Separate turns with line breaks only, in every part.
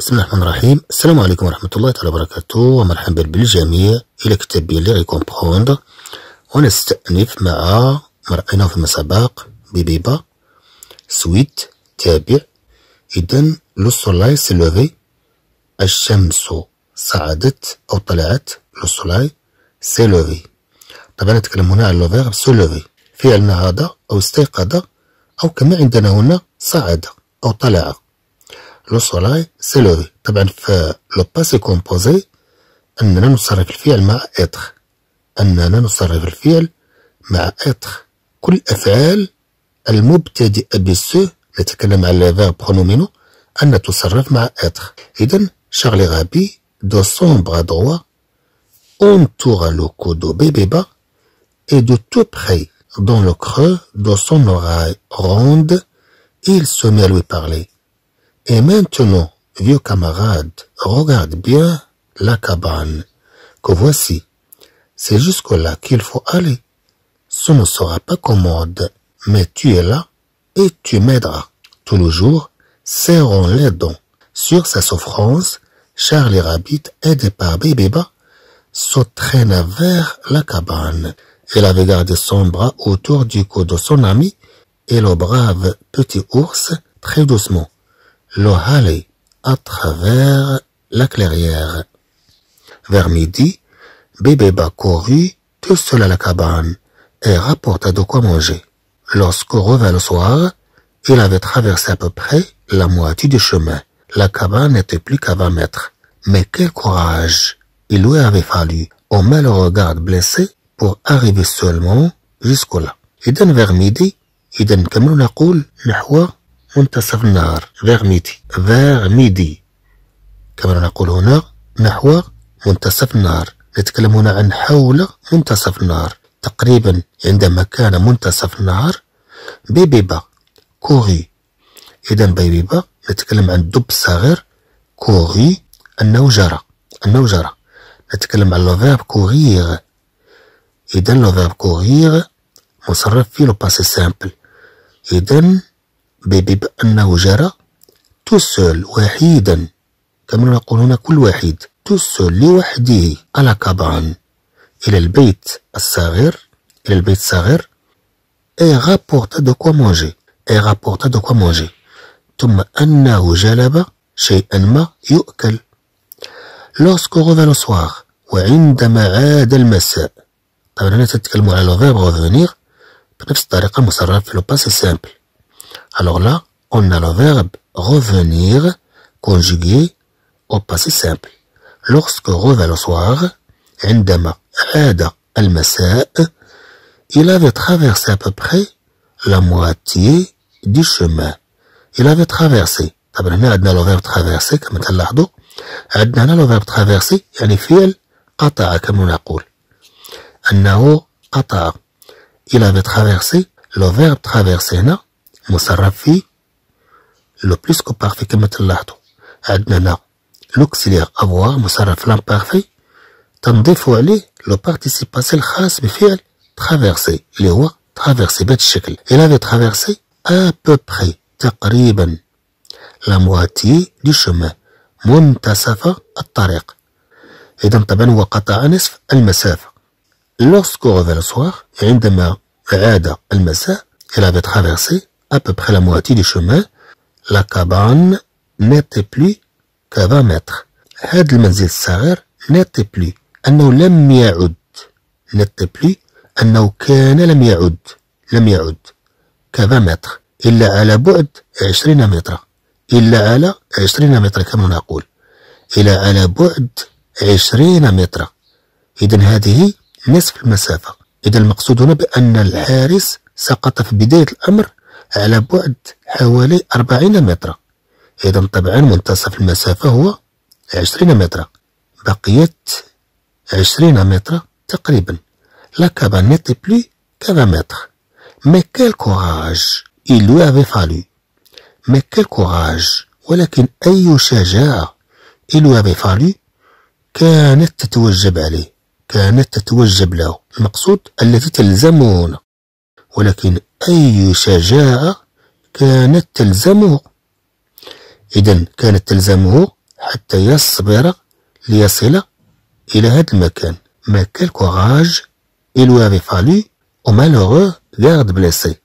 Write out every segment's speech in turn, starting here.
بسم الله الرحمن الرحيم السلام عليكم ورحمة الله تعالى وبركاته ومرحبا بالجميع إلى كتاب بيلي كومبخوندر ونستأنف مع ما رأيناه فيما سبق ببيبا سويت تابع إذا لو سولاي سي لوفي الشمس صعدت أو طلعت لو سولاي سي لوفي طبعا نتكلم هنا على لوفيغ سو لوفي فعل نهض أو استيقظ أو كما عندنا هنا صعد أو طلع Le soleil, c'est l'œil. T'as pas de faire le passé composé. On n'a pas de faire le fiel, mais à être. On n'a pas de faire le fiel, mais à être. Quand on a fait le fiel, on a fait le fiel, mais à être. Et puis, Charlie Rabi, de son bras droit, entoure le cou de bébé bas, et de tout près, dans le creux de son oreille ronde, il se met à lui parler. Et maintenant, vieux camarade, regarde bien la cabane que voici. C'est jusque-là qu'il faut aller. Ce ne sera pas commode, mais tu es là et tu m'aideras. Tout le jours, serrant les dents sur sa souffrance, Charlie Rabbit, aidé par Bébéba, se traîna vers la cabane. Elle avait gardé son bras autour du cou de son ami et le brave petit ours très doucement l'Ohale à travers la clairière. Vers midi, bébé courut tout seul à la cabane et rapporta de quoi manger. Lorsqu'on revint le soir, il avait traversé à peu près la moitié du chemin. La cabane n'était plus qu'à 20 mètres. Mais quel courage Il lui avait fallu, on met le regard blessé, pour arriver seulement jusqu'au là. d'un vers midi, منتصف النهار فيغ midi فيغ midi كما نقول هنا نحو منتصف النهار نتكلم هنا عن حول منتصف النهار تقريبا عندما كان منتصف النهار بيبيبا كوغي إذا بيبيبا نتكلم عن دب صغير كوغي أنه جرى أنه جرى نتكلم عن لو كوغيغ إذا لو فيرب مصرف في لو باسي سامبل إذا بيبي بأنه جرى تو سول وحيدا كما نقول هنا كل وحيد تو سول لوحده على كابان إلى البيت الصغير إلى البيت الصغير اي غابورتا دو كوا مونجي اي غابورتا دو كوا مونجي ثم أنه جلب شيئا ما يؤكل لوسكو غوفا لو وعندما عاد المساء طبعا هنا تتكلم على لو فيرب غوفونيغ بنفس الطريقة مصرف في لو باسي سامبل Alors là, on a le verbe revenir conjugué au passé simple. Lorsque revint le soir, il avait traversé à peu près la moitié du chemin. Il avait traversé. طبعا هنا عندنا لو فيرب traverser » كما Il عندنا هنا لو فيرب ترافيرسي يعني فعل قطع كما نقول انه قطع il avait traversé Le verbe « traverser » هنا مصرف فيه لو بلوس كو بارفي كما تلاحظوا عندنا هنا لوكسيليغ افوار مصرف لامبارفي تنضيفوا عليه لو بارتيسيباسي الخاص بفعل ترافيرسي اللي هو ترافيرسي بهذا الشكل الى ترافيرسي ا بو بري تقريبا لا مواتي دي شومان منتصف الطريق إذا طبعا هو قطع نصف المسافة لوسكو غوفير عندما عاد المساء إلى ترافيرسي à peu près la moitié du chemin, la cabane n'était plus qu'à 20 متر هذا المنزل الصغير n'était plus أنه لم ya'oud. n'était plus أنه كان لم ya'oud. لم ya'oud. Qu'à 20 متر إلا على بعد 20 متر إلا على 20 mètres, comme متر كما نقول إلا على بعد 20 mètres. إذن هذه نصف المسافة إذا المقصود هنا بأن الحارس سقط في بداية الأمر على بعد حوالي 40 متر إذا طبعا منتصف المسافة هو 20 متر بقيت 20 متر تقريبا لا cabane n'était plus qu'à 20 mètres. Mais quel courage Il lui avait fallu. Mais quel ولكن أي شجاعة Il lui avait fallu كانت تتوجب عليه كانت تتوجب له المقصود التي تلزمه هنا ولكن أي شجاعة كانت تلزمه إذا كانت تلزمه حتى يصبر ليصل إلى هذا المكان ما كان كوراج إلو أفي فالي fallu au malheureux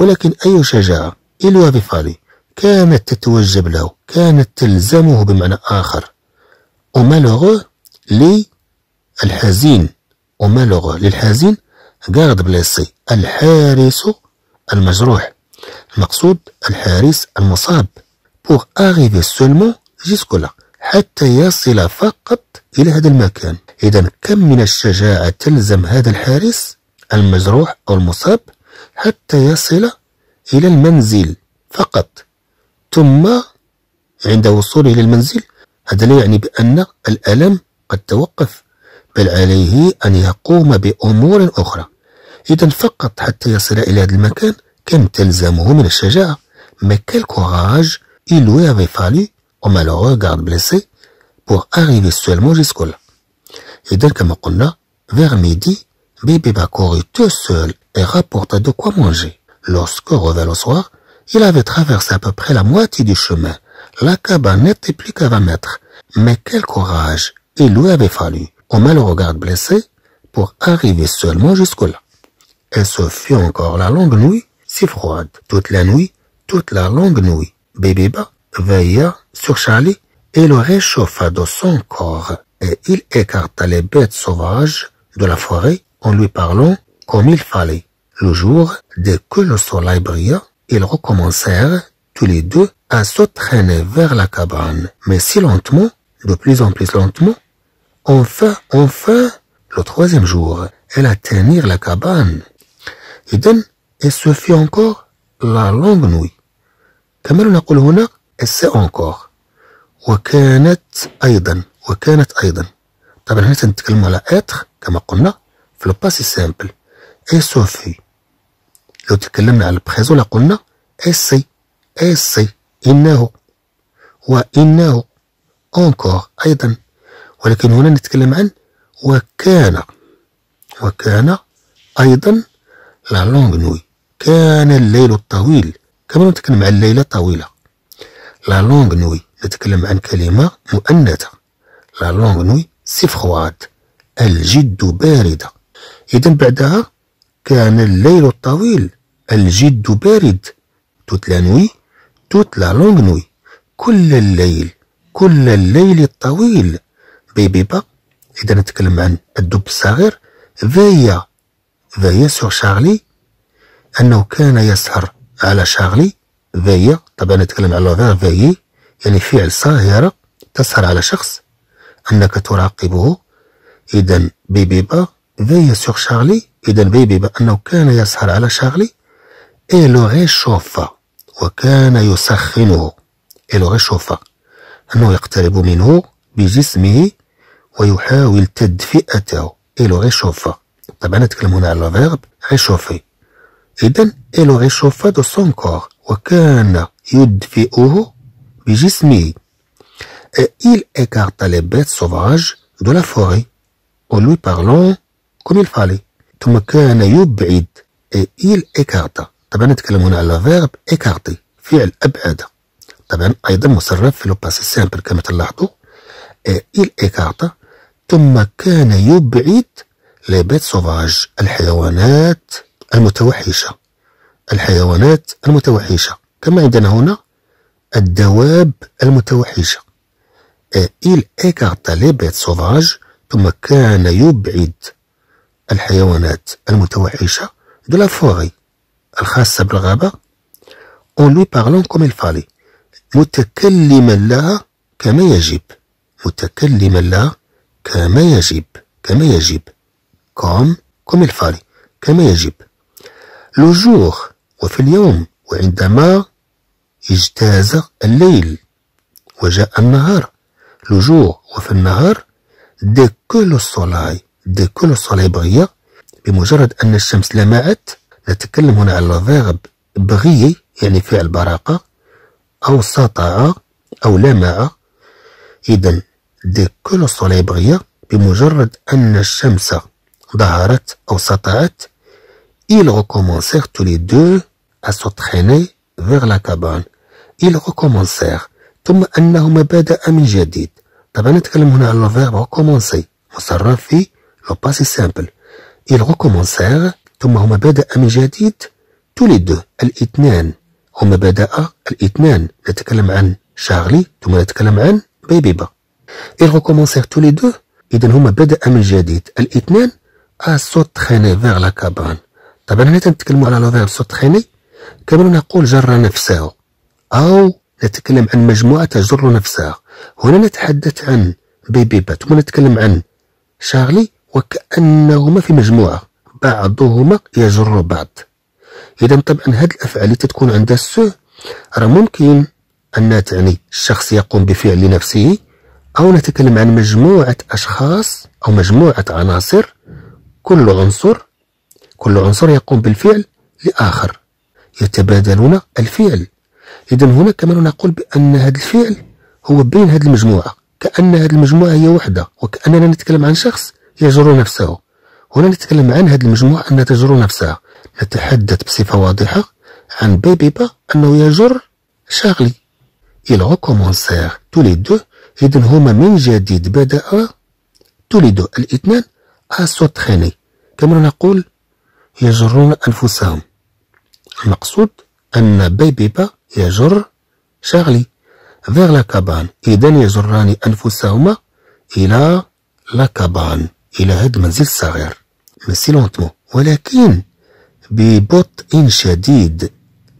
ولكن أي شجاعة إلو أفي فالي كانت تتوجب له كانت تلزمه بمعنى آخر au لي للحزين أو malheureux للحزين غارد بليسي الحارس المجروح المقصود الحارس المصاب بوغ اغيفي سولمون جيسكو لا حتى يصل فقط إلى هذا المكان إذا كم من الشجاعة تلزم هذا الحارس المجروح أو المصاب حتى يصل إلى المنزل فقط ثم عند وصوله إلى المنزل هذا لا يعني بأن الألم قد توقف بل عليه أن يقوم بأمور أخرى mais quel courage il lui avait fallu au malheureux garde blessé pour arriver seulement jusqu'au là. Et donc, comme on vers midi, Bébé courir tout seul et rapporta de quoi manger. Lorsque revint le soir, il avait traversé à peu près la moitié du chemin. La cabane n'était plus qu'à 20 mètres. Mais quel courage il lui avait fallu au malheureux garde blessé pour arriver seulement jusqu'au là et ce fut encore la longue nuit, si froide. Toute la nuit, toute la longue nuit, Ba veilla sur Charlie et le réchauffa de son corps, et il écarta les bêtes sauvages de la forêt en lui parlant comme il fallait. Le jour, dès que le soleil brilla, ils recommencèrent, tous les deux, à se traîner vers la cabane, mais si lentement, de plus en plus lentement. Enfin, enfin, le troisième jour, elle atteignirent la cabane. إذن السوفي أنكور لا لونغ نوي كما نقول هنا السا أنكور وكانت أيضا وكانت أيضا طبعا هنا تنتكلم على اتر كما قلنا في الباسي سامبل اي سوفي لو تكلمنا على البريزون قلنا السي السي إنه وإنه أنكور أيضا ولكن هنا نتكلم عن وكان وكان أيضا لا لونغ نوي كان الليل الطويل كما نتكلم عن الليلة طويلة لا لونغ نوي نتكلم عن كلمة مؤنثة لا لونغ نوي سي فخواد الجد باردة إذا بعدها كان الليل الطويل الجد بارد توت لا نوي توت لا لونغ نوي كل الليل كل الليل الطويل بيبيبا إذا نتكلم عن الدب الصغير فيا ذي سور شارلي أنه كان يسهر على شارلي ذي طبعا نتكلم على ذي يعني فعل صاهرة تسهر على شخص أنك تراقبه إذا بيبي با ذي سور شارلي إذا بيبي با أنه كان يسهر على شارلي إلو غي شوفا وكان يسخنه إلو غي شوفا أنه يقترب منه بجسمه ويحاول تدفئته إلو غي شوفا طبعا نتكلم هنا على فيرب ريشوفي إذا إلو ريشوفا دو سون كور وكان يدفئه بجسمه إيل il لي بيت سوفاج دو لا فوري أو لوي بارلون كوم إل فالي ثم كان يبعد إيل il طبعا نتكلم هنا على فيرب écarter فعل أبعد طبعا أيضا مصرف في لو باسي سامبل كما تلاحظوا إيل il ثم كان يبعد لي بيت سوفاج الحيوانات المتوحشة الحيوانات المتوحشة كما عندنا هنا الدواب المتوحشة إل إيه، إيكارتا لي بيت سوفاج ثم كان يبعد الحيوانات المتوحشة دو لا الخاصة بالغابة اون لوي بارلون كوم الفالي متكلما لها كما يجب متكلما لها كما يجب كما يجب كوم كوم الفاري كما يجب لو jour وفي اليوم وعندما اجتاز الليل وجاء النهار لو jour وفي النهار دي كل الصلاي دي كل الصلاي بغية بمجرد أن الشمس لمعت نتكلم هنا على الفيرب بغي يعني فعل براقة أو سطع أو لمع إذا دي كل الصلاي بغية بمجرد أن الشمس ظهرت أو سطعت ils recommencèrent tous les deux à s'entraîner vers la cabane ils recommencèrent ثم أنهما بدأ من جديد طبعا نتكلم هنا على الفيرب ريكومونسي مصرف في لو باسي سامبل ils recommencèrent ثم هما بدأ من جديد tous les deux الاثنان هما بدأ الاثنان نتكلم عن شارلي ثم نتكلم عن بيبيبا ils recommencèrent tous les deux إذا هما بدأ من جديد الاثنان الصوت تخيني فيغ لا كابان طبعا هنا تنتكلموا على نظير صوت تخيني كما نقول جر نفسه أو نتكلم عن مجموعة تجر نفسها هنا نتحدث عن بيبي بات ثم نتكلم عن شارلي وكأنهما في مجموعة بعضهما يجر بعض إذا طبعا هاد الأفعال اللي تتكون عندها السو راه ممكن أنها تعني الشخص يقوم بفعل لنفسه أو نتكلم عن مجموعة أشخاص أو مجموعة عناصر كل عنصر كل عنصر يقوم بالفعل لآخر يتبادلون الفعل إذا هنا كمان نقول بأن هذا الفعل هو بين هذه المجموعة كأن هذه المجموعة هي وحدة وكأننا نتكلم عن شخص يجر نفسه هنا نتكلم عن هذه المجموعة أنها تجر نفسها نتحدث بصفة واضحة عن بيبي با أنه يجر شغلي إلى كومونسير تولي دو إذا هما من جديد بدأ دو الاثنان يبقى الصوت خالي كما نقول يجرون أنفسهم المقصود أن بيبيبا يجر شارلي فيغ كابان إذا يجران أنفسهما إلى كابان إلى هذا المنزل الصغير مسي لونتمو ولكن ببطء شديد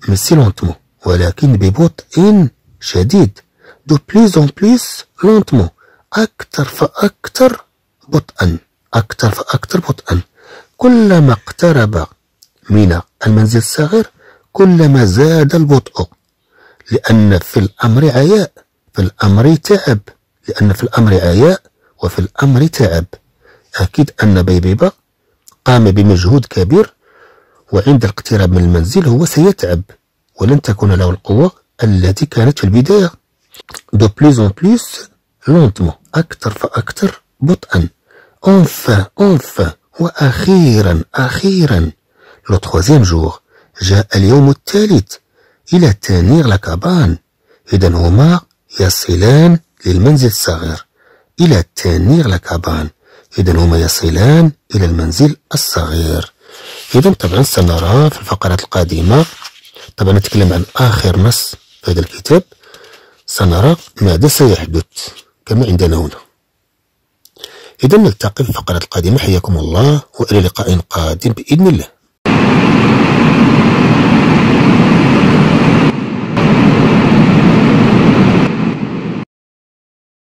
مسي لونتمو ولكن ببطء شديد دو بليز اون بليس لونتمون أكثر فأكثر بطئا أكثر فأكثر بطئا كلما اقترب من المنزل الصغير كلما زاد البطء لأن في الأمر عياء في الأمر تعب لأن في الأمر عياء وفي الأمر تعب أكيد أن بيبيبا قام بمجهود كبير وعند الاقتراب من المنزل هو سيتعب ولن تكون له القوة التي كانت في البداية دو بليز اون بليس لونتمون أكثر فأكثر بطئا Enfin, enfin, وأخيرا أخيرا لو تخوازيام جور جاء اليوم الثالث إلى تانير لكابان إذا هما يصلان للمنزل الصغير إلى تانير لكابان إذا هما يصلان إلى المنزل الصغير إذا طبعا سنرى في الفقرات القادمة طبعا نتكلم عن آخر نص في هذا الكتاب سنرى ماذا سيحدث كما عندنا هنا إذا نلتقي في الفقرة القادمة حياكم الله وإلى لقاء قادم بإذن الله